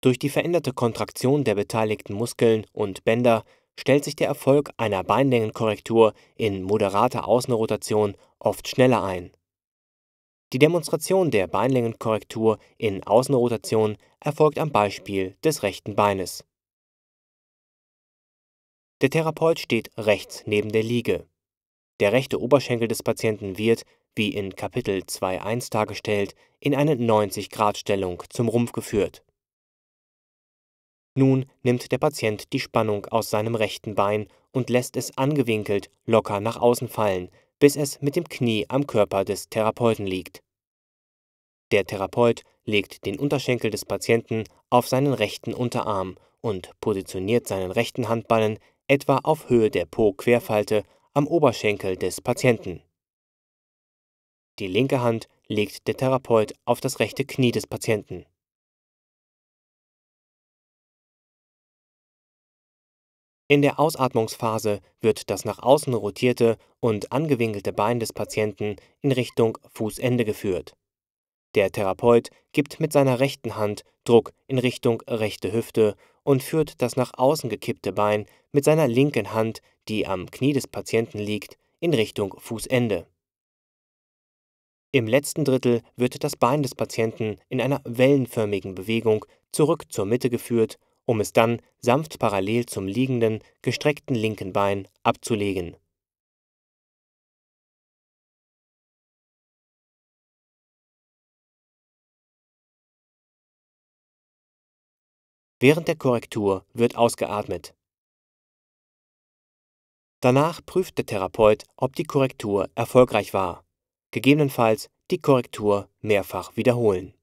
Durch die veränderte Kontraktion der beteiligten Muskeln und Bänder stellt sich der Erfolg einer Beinlängenkorrektur in moderater Außenrotation oft schneller ein. Die Demonstration der Beinlängenkorrektur in Außenrotation erfolgt am Beispiel des rechten Beines. Der Therapeut steht rechts neben der Liege. Der rechte Oberschenkel des Patienten wird, wie in Kapitel 2.1 dargestellt, in eine 90-Grad-Stellung zum Rumpf geführt. Nun nimmt der Patient die Spannung aus seinem rechten Bein und lässt es angewinkelt locker nach außen fallen, bis es mit dem Knie am Körper des Therapeuten liegt. Der Therapeut legt den Unterschenkel des Patienten auf seinen rechten Unterarm und positioniert seinen rechten Handballen etwa auf Höhe der Po-Querfalte am Oberschenkel des Patienten. Die linke Hand legt der Therapeut auf das rechte Knie des Patienten. In der Ausatmungsphase wird das nach außen rotierte und angewinkelte Bein des Patienten in Richtung Fußende geführt. Der Therapeut gibt mit seiner rechten Hand Druck in Richtung rechte Hüfte und führt das nach außen gekippte Bein mit seiner linken Hand, die am Knie des Patienten liegt, in Richtung Fußende. Im letzten Drittel wird das Bein des Patienten in einer wellenförmigen Bewegung zurück zur Mitte geführt um es dann sanft parallel zum liegenden, gestreckten linken Bein abzulegen. Während der Korrektur wird ausgeatmet. Danach prüft der Therapeut, ob die Korrektur erfolgreich war. Gegebenenfalls die Korrektur mehrfach wiederholen.